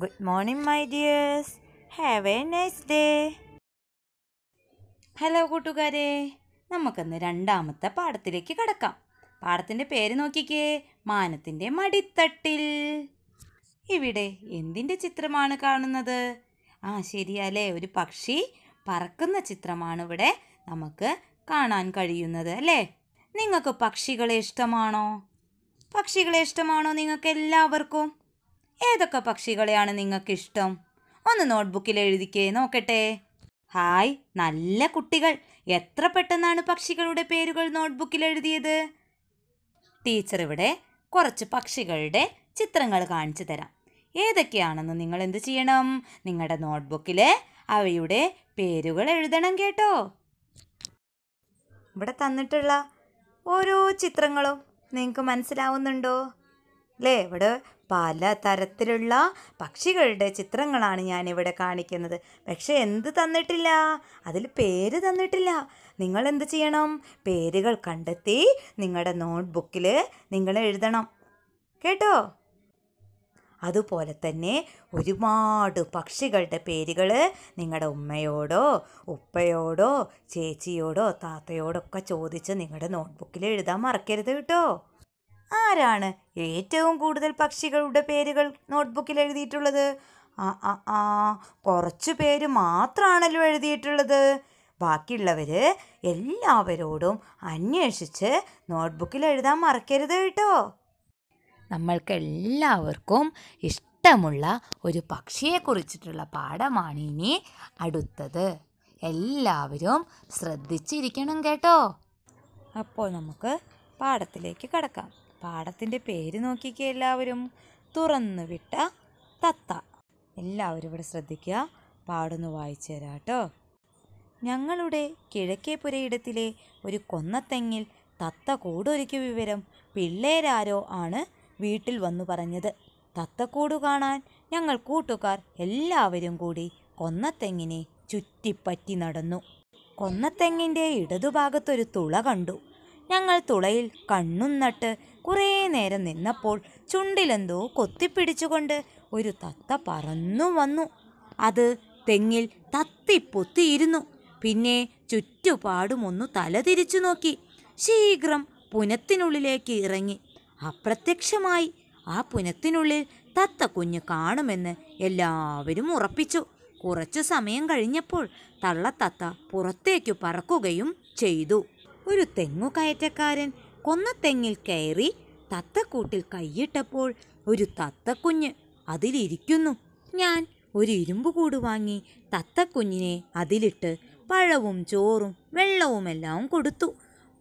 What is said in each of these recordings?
good morning my dears have a nice day hello കൂട്ടുകാരെ നമുക്കിന്ന് രണ്ടാമത്തെ പാഠത്തിലേക്ക് കടക്കാം പാഠത്തിൻ്റെ പേര് നോക്കിക്കേ മാനത്തിൻ്റെ മടിത്തട്ടിൽ ഇവിടെ എന്തിൻ്റെ ചിത്രമാണ് കാണുന്നത് ആ ശരിയല്ലേ ഒരു പക്ഷി പറക്കുന്ന ചിത്രമാണ് ഇവിടെ നമുക്ക് കാണാൻ കഴിയുന്നത് അല്ലേ നിങ്ങൾക്ക് പക്ഷികളെ ഇഷ്ടമാണോ പക്ഷികളെ ഇഷ്ടമാണോ നിങ്ങൾക്ക് എല്ലാവർക്കും ഏതൊക്കെ പക്ഷികളെയാണ് നിങ്ങൾക്കിഷ്ടം ഒന്ന് നോട്ട്ബുക്കിൽ എഴുതിക്കേ നോക്കട്ടെ ഹായ് നല്ല കുട്ടികൾ എത്ര പെട്ടെന്നാണ് പക്ഷികളുടെ പേരുകൾ നോട്ട്ബുക്കിൽ എഴുതിയത് ടീച്ചർ ഇവിടെ കുറച്ച് പക്ഷികളുടെ ചിത്രങ്ങൾ കാണിച്ചു തരാം ഏതൊക്കെയാണെന്ന് നിങ്ങൾ എന്ത് ചെയ്യണം നിങ്ങളുടെ നോട്ട്ബുക്കിൽ അവയുടെ പേരുകൾ എഴുതണം കേട്ടോ ഇവിടെ തന്നിട്ടുള്ള ഓരോ ചിത്രങ്ങളും നിങ്ങൾക്ക് മനസ്സിലാവുന്നുണ്ടോ അല്ലേ ഇവിടെ പല തരത്തിലുള്ള പക്ഷികളുടെ ചിത്രങ്ങളാണ് ഞാനിവിടെ കാണിക്കുന്നത് പക്ഷേ എന്ത് തന്നിട്ടില്ല അതിൽ പേര് തന്നിട്ടില്ല നിങ്ങൾ എന്ത് ചെയ്യണം പേരുകൾ കണ്ടെത്തി നിങ്ങളുടെ നോട്ട്ബുക്കിൽ നിങ്ങൾ എഴുതണം കേട്ടോ അതുപോലെ തന്നെ ഒരുപാട് പക്ഷികളുടെ പേരുകൾ നിങ്ങളുടെ ഉമ്മയോടോ ഉപ്പയോടോ ചേച്ചിയോടോ താത്തയോടൊക്കെ ചോദിച്ച് നിങ്ങളുടെ നോട്ട്ബുക്കിൽ എഴുതാൻ മറക്കരുത് കേട്ടോ ആരാണ് ഏറ്റവും കൂടുതൽ പക്ഷികളുടെ പേരുകൾ നോട്ട്ബുക്കിൽ എഴുതിയിട്ടുള്ളത് ആ ആ ആ കുറച്ച് പേര് മാത്രമാണല്ലോ എഴുതിയിട്ടുള്ളത് ബാക്കിയുള്ളവർ എല്ലാവരോടും അന്വേഷിച്ച് നോട്ട്ബുക്കിൽ എഴുതാൻ മറക്കരുത് കേട്ടോ നമ്മൾക്ക് എല്ലാവർക്കും ഇഷ്ടമുള്ള ഒരു പക്ഷിയെ കുറിച്ചിട്ടുള്ള പാഠമാണ് ഇനി അടുത്തത് എല്ലാവരും ശ്രദ്ധിച്ചിരിക്കണം കേട്ടോ അപ്പോൾ നമുക്ക് പാഠത്തിലേക്ക് കടക്കാം പാടത്തിൻ്റെ പേര് നോക്കിക്കേ എല്ലാവരും തുറന്നു വിട്ട തത്ത എല്ലാവരും ഇവിടെ ശ്രദ്ധിക്കുക പാടുന്നു വായിച്ചു തരാം കേട്ടോ ഞങ്ങളുടെ കിഴക്കേ പുരയിടത്തിലെ ഒരു കൊന്നത്തെങ്ങിൽ തത്ത കൂടൊരുക്കിയ വിവരം പിള്ളേരാരോ ആണ് വീട്ടിൽ വന്നു പറഞ്ഞത് തത്തക്കൂട് കാണാൻ ഞങ്ങൾ കൂട്ടുകാർ എല്ലാവരും കൂടി കൊന്നത്തെങ്ങിനെ ചുറ്റിപ്പറ്റി നടന്നു കൊന്നത്തെങ്ങിൻ്റെ ഇടതുഭാഗത്തൊരു തുള കണ്ടു ഞങ്ങൾ തുളയിൽ കണ്ണും നട്ട് കുറേ നേരം നിന്നപ്പോൾ ചുണ്ടിലെന്തോ കൊത്തിപ്പിടിച്ചുകൊണ്ട് ഒരു തത്ത പറന്നു വന്നു അത് തെങ്ങിൽ തത്തിപ്പൊത്തിയിരുന്നു പിന്നെ ചുറ്റുപാടുമൊന്നു തല തിരിച്ചു നോക്കി ശീഘ്രം പുനത്തിനുള്ളിലേക്ക് ഇറങ്ങി അപ്രത്യക്ഷമായി ആ പുനത്തിനുള്ളിൽ തത്ത കുഞ്ഞ് കാണുമെന്ന് എല്ലാവരും ഉറപ്പിച്ചു കുറച്ചു സമയം കഴിഞ്ഞപ്പോൾ തള്ളത്തത്ത പുറത്തേക്കു പറക്കുകയും ചെയ്തു ഒരു തെങ്ങുകയറ്റക്കാരൻ കൊന്ന തെങ്ങിൽ കയറി തത്തക്കൂട്ടിൽ കൈയിട്ടപ്പോൾ ഒരു തത്തക്കുഞ്ഞ് അതിലിരിക്കുന്നു ഞാൻ ഒരു ഇരുമ്പുകൂട് വാങ്ങി തത്തക്കുഞ്ഞിനെ അതിലിട്ട് പഴവും ചോറും വെള്ളവുമെല്ലാം കൊടുത്തു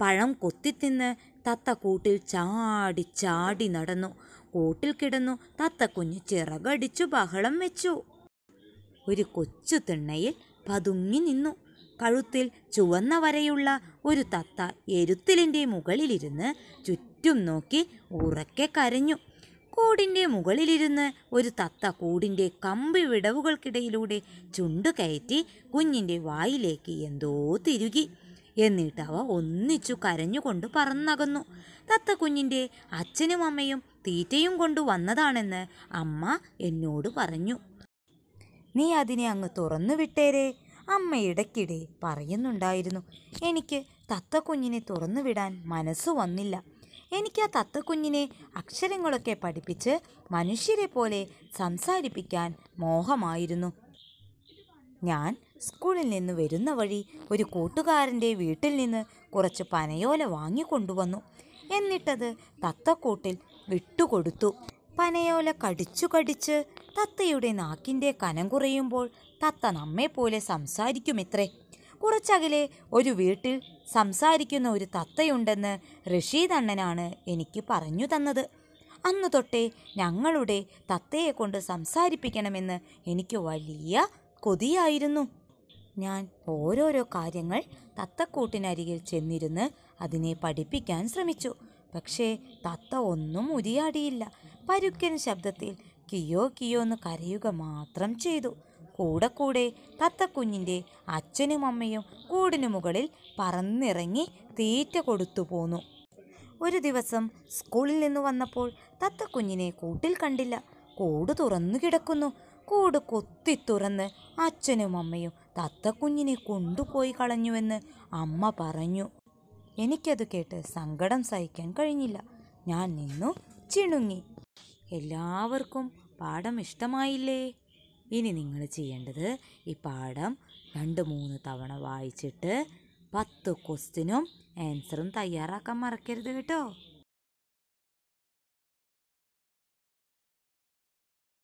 പഴം കൊത്തിത്തിന്ന് തത്ത ചാടി ചാടി നടന്നു കൂട്ടിൽ കിടന്നു തത്തക്കുഞ്ഞ് ചിറകടിച്ചു ബഹളം വെച്ചു ഒരു കൊച്ചു തിണ്ണയിൽ പതുങ്ങി നിന്നു കഴുത്തിൽ ചുവന്ന വരയുള്ള ഒരു തത്ത എരുത്തിലിൻ്റെ മുകളിലിരുന്ന് ചുറ്റും നോക്കി ഉറക്കെ കരഞ്ഞു കൂടിൻ്റെ മുകളിലിരുന്ന് ഒരു തത്ത കൂടിൻ്റെ കമ്പി വിടവുകൾക്കിടയിലൂടെ ചുണ്ടു കയറ്റി കുഞ്ഞിൻ്റെ വായിലേക്ക് എന്തോ തിരുകി എന്നിട്ട് അവ ഒന്നിച്ചു കരഞ്ഞുകൊണ്ട് പറന്നകന്നു തത്ത കുഞ്ഞിൻ്റെ അച്ഛനും അമ്മയും തീറ്റയും കൊണ്ടു വന്നതാണെന്ന് അമ്മ എന്നോട് പറഞ്ഞു നീ അതിനെ അങ്ങ് തുറന്നു വിട്ടേരേ അമ്മ ഇടയ്ക്കിടെ പറയുന്നുണ്ടായിരുന്നു എനിക്ക് തത്തക്കുഞ്ഞിനെ തുറന്നുവിടാൻ മനസ്സ് വന്നില്ല എനിക്ക് ആ തത്തക്കുഞ്ഞിനെ അക്ഷരങ്ങളൊക്കെ പഠിപ്പിച്ച് മനുഷ്യരെ പോലെ സംസാരിപ്പിക്കാൻ മോഹമായിരുന്നു ഞാൻ സ്കൂളിൽ നിന്ന് വരുന്ന വഴി ഒരു കൂട്ടുകാരൻ്റെ വീട്ടിൽ നിന്ന് കുറച്ച് പനയോല വാങ്ങിക്കൊണ്ടുവന്നു എന്നിട്ടത് തത്തക്കൂട്ടിൽ വിട്ടുകൊടുത്തു പനയോല കടിച്ചു കടിച്ച് തത്തയുടെ നാക്കിൻ്റെ കനം കുറയുമ്പോൾ തത്ത നമ്മെപ്പോലെ സംസാരിക്കുമെത്രേ കുറച്ചകലെ ഒരു വീട്ടിൽ സംസാരിക്കുന്ന ഒരു തത്തയുണ്ടെന്ന് റഷീദ് അണ്ണനാണ് എനിക്ക് പറഞ്ഞു തന്നത് അന്ന് തൊട്ടേ ഞങ്ങളുടെ തത്തയെ കൊണ്ട് സംസാരിപ്പിക്കണമെന്ന് എനിക്ക് വലിയ കൊതിയായിരുന്നു ഞാൻ ഓരോരോ കാര്യങ്ങൾ തത്തക്കൂട്ടിനരികിൽ ചെന്നിരുന്ന് അതിനെ പഠിപ്പിക്കാൻ ശ്രമിച്ചു പക്ഷേ തത്ത ഒന്നും ഉരിയാടിയില്ല പരുക്കൻ ശബ്ദത്തിൽ കിയോ കിയോ എന്ന് കരയുക മാത്രം ചെയ്തു കൂടെ കൂടെ തത്തക്കുഞ്ഞിൻ്റെ അച്ഛനും അമ്മയും കൂടിനു മുകളിൽ പറന്നിറങ്ങി തീറ്റ കൊടുത്തു പോന്നു ഒരു ദിവസം സ്കൂളിൽ നിന്ന് വന്നപ്പോൾ തത്തക്കുഞ്ഞിനെ കൂട്ടിൽ കണ്ടില്ല കൂട് തുറന്നു കിടക്കുന്നു കൂട് കൊത്തി തുറന്ന് അച്ഛനും അമ്മയും തത്തക്കുഞ്ഞിനെ കൊണ്ടുപോയി കളഞ്ഞുവെന്ന് അമ്മ പറഞ്ഞു എനിക്കത് കേട്ട് സങ്കടം സഹിക്കാൻ കഴിഞ്ഞില്ല ഞാൻ നിന്നു ചിണുങ്ങി എല്ലാവർക്കും പാഠം ഇഷ്ടമായില്ലേ ഇനി നിങ്ങൾ ചെയ്യേണ്ടത് ഈ പാഠം രണ്ട് മൂന്ന് തവണ വായിച്ചിട്ട് പത്ത് ക്വസ്റ്റിനും ആൻസറും തയ്യാറാക്കാൻ മറക്കരുത് കേട്ടോ